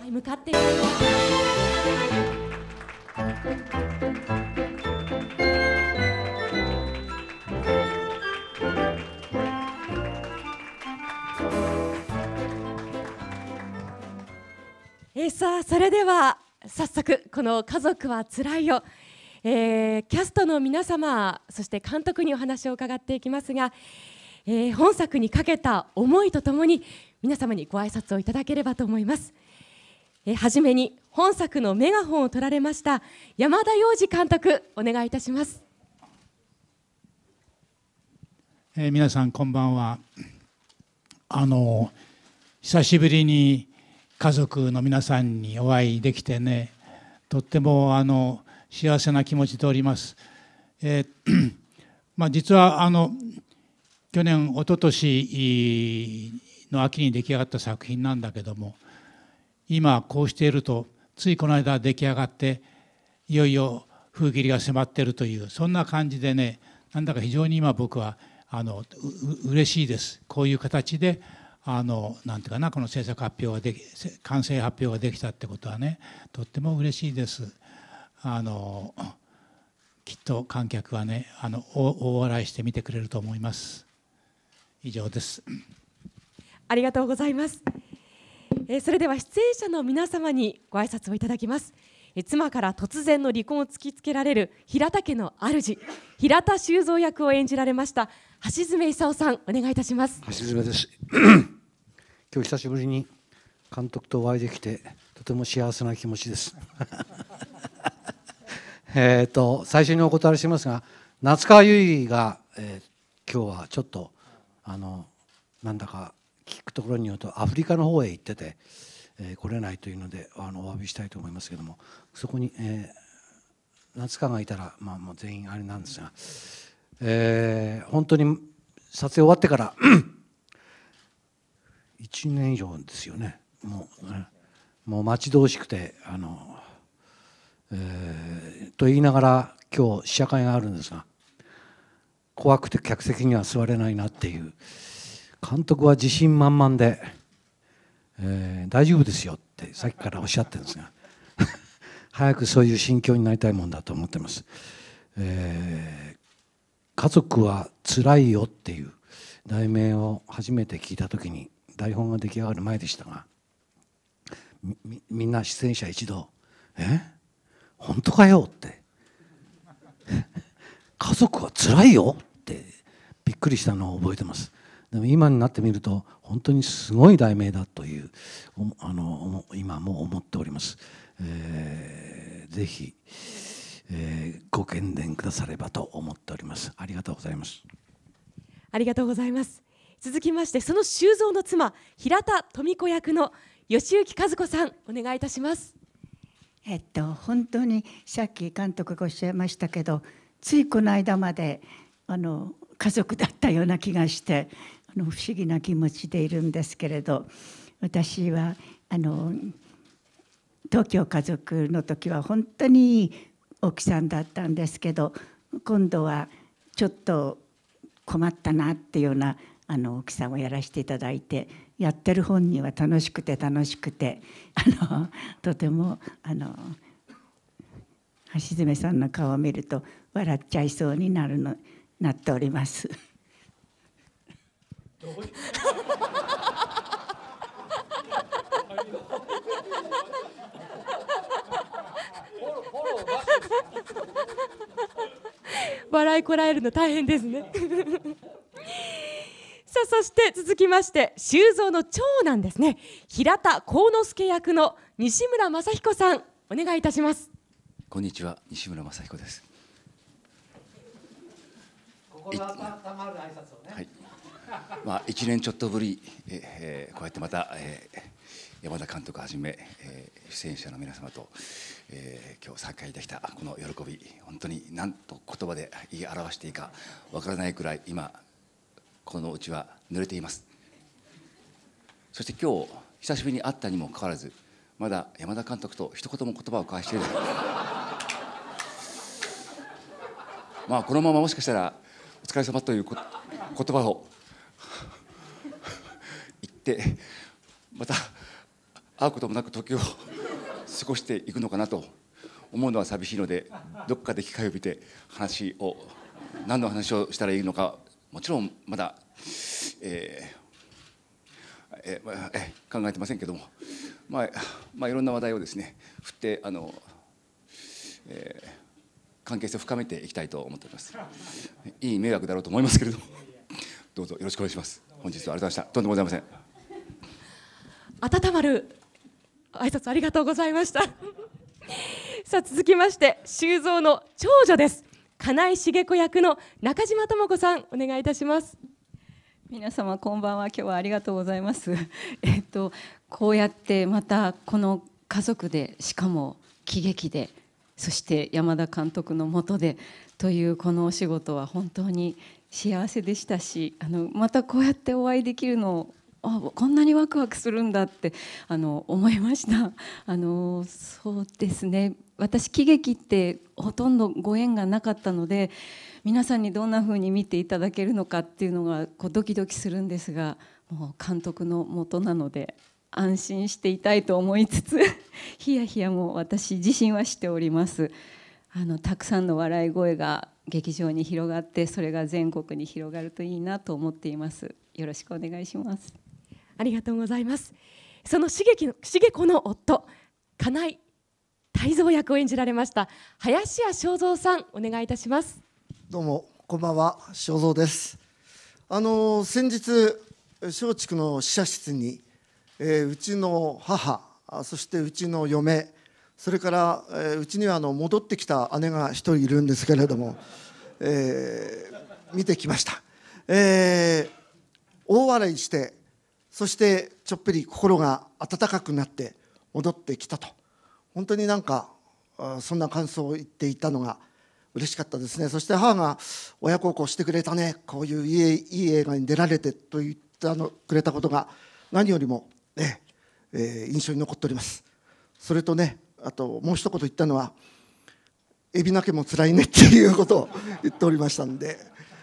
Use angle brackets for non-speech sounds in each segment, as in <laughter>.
はい、向かって。います。えさあそれでは早速この「家族はつらいよ」えー、キャストの皆様そして監督にお話を伺っていきますが、えー、本作にかけた思いとともに皆様にご挨拶をいただければと思います。えー、初めに本作のメガホンを取られました山田洋次監督お願いいたします。えー、皆さんこんばんは。あの久しぶりに家族の皆さんにお会いできてねとってもあの幸せな気持ちでおります。えー、<clears throat> まあ、実はあの去年一昨年の秋に出来上がった作品なんだけども今こうしているとついこの間出来上がっていよいよ封切りが迫ってるというそんな感じでねなんだか非常に今僕はあのう嬉しいですこういう形であのなんていうかなこの制作発表ができ完成発表ができたってことはねとっても嬉しいです。あのきっと観客はねあの大笑いして見てくれると思います。以上ですありがとうございますえー、それでは出演者の皆様にご挨拶をいただきます、えー、妻から突然の離婚を突きつけられる平田家の主平田修造役を演じられました橋爪功さんお願いいたします橋爪です <coughs> 今日久しぶりに監督とお会いできてとても幸せな気持ちです <laughs> えっと最初にお断りしますが夏川由衣が、えー、今日はちょっとあのなんだか聞くところによるとアフリカの方へ行ってて、えー、来れないというのであのお詫びしたいと思いますけどもそこに、えー、夏川がいたら、まあ、もう全員あれなんですが、えー、本当に撮影終わってから1年以上ですよねもうもう待ち遠しくてあの、えー、と言いながら今日試写会があるんですが。怖くて客席には座れないなっていう監督は自信満々で、えー、大丈夫ですよってさっきからおっしゃってるんですが <laughs> 早くそういう心境になりたいもんだと思ってます、えー、家族はつらいよっていう題名を初めて聞いた時に台本が出来上がる前でしたがみみんな出演者一同「え本当かよ?」って家族は辛いよってびっくりしたのを覚えてます。でも今になってみると本当にすごい題名だというあの今も思っております。えー、ぜひ、えー、ご検伝くださればと思っております。ありがとうございます。ありがとうございます。続きましてその修造の妻平田富子役の吉行和子さんお願いいたします。えっと本当にさっき監督がおっしゃいましたけどついこの間まであの家族だったような気がしてあの不思議な気持ちでいるんですけれど私はあの東京家族の時は本当に奥さんだったんですけど今度はちょっと困ったなっていうようなあの奥さんをやらせていただいてやってる本人は楽しくて楽しくてあのとてもあの橋爪さんの顔を見ると笑っちゃいそうになるのなっております。笑いこらえるの大変ですね <laughs> さあそして続きまして修造の長男ですね平田幸之助役の西村雅彦さんお願いいたしますこんにちは西村雅彦です。心温まる挨拶をね。はい。まあ一年ちょっとぶり、えー、こうやってまた、えー、山田監督はじめ、えー、出演者の皆様と、えー、今日再会できたこの喜び本当に何と言葉で言い表していいかわからないくらい今このうちは濡れています。そして今日久しぶりに会ったにもかかわらずまだ山田監督と一言も言葉を交わしている。まあこのままもしかしたらお疲れ様という言葉を言ってまた会うこともなく時を過ごしていくのかなと思うのは寂しいのでどっかで機会を見て話を何の話をしたらいいのかもちろんまだ、えーえーえー、考えてませんけども、まあまあ、いろんな話題をですね振ってあの、えー関係性を深めていきたいと思っておりますいい迷惑だろうと思いますけれどもどうぞよろしくお願いします本日はありがとうございましたとんでもございません温まる挨拶ありがとうございましたさあ続きまして修造の長女です金井茂子役の中島智子さんお願いいたします皆様こんばんは今日はありがとうございます <laughs> えっとこうやってまたこの家族でしかも喜劇でそして山田監督のもとでというこのお仕事は本当に幸せでしたしあのまたこうやってお会いできるのをあこんなにワクワクするんだってあの思いましたあのそうですね私喜劇ってほとんどご縁がなかったので皆さんにどんな風に見ていただけるのかっていうのがこうドキドキするんですがもう監督のもとなので安心していたいと思いつつ <laughs> ヒヤヒヤも私自身はしておりますあのたくさんの笑い声が劇場に広がってそれが全国に広がるといいなと思っていますよろしくお願いしますありがとうございますその茂木の茂子の夫金井泰造役を演じられました林家正蔵さんお願いいたしますどうもこんばんは正蔵ですあの先日松竹の試写室にえー、うちの母そしてうちの嫁それから、えー、うちにはあの戻ってきた姉が1人いるんですけれども、えー、見てきました、えー、大笑いしてそしてちょっぴり心が温かくなって戻ってきたと本当になんかそんな感想を言っていたのが嬉しかったですねそして母が「親孝行してくれたねこういういい映画に出られて」と言ったのくれたことが何よりもねえー、印象に残っておりますそれとねあともう一言言ったのは「海老名家もつらいね」っていうことを言っておりましたんで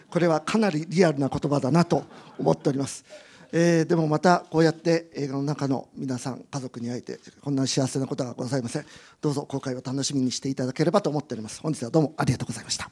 これはかなりリアルな言葉だなと思っております、えー、でもまたこうやって映画の中の皆さん家族に会えてこんな幸せなことがございませんどうぞ公開を楽しみにしていただければと思っております本日はどうもありがとうございました